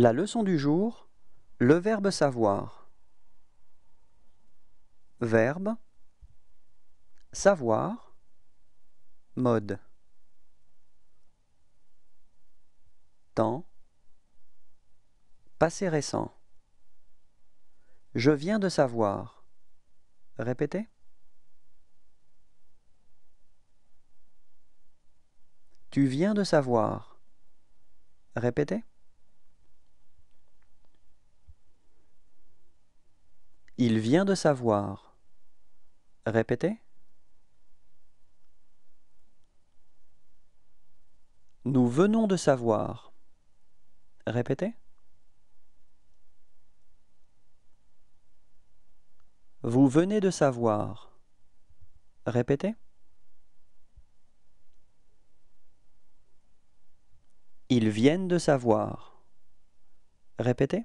La leçon du jour, le verbe savoir. Verbe savoir mode temps passé récent. Je viens de savoir. Répétez. Tu viens de savoir. Répétez. Il vient de savoir. Répétez. Nous venons de savoir. Répétez. Vous venez de savoir. Répétez. Ils viennent de savoir. Répétez.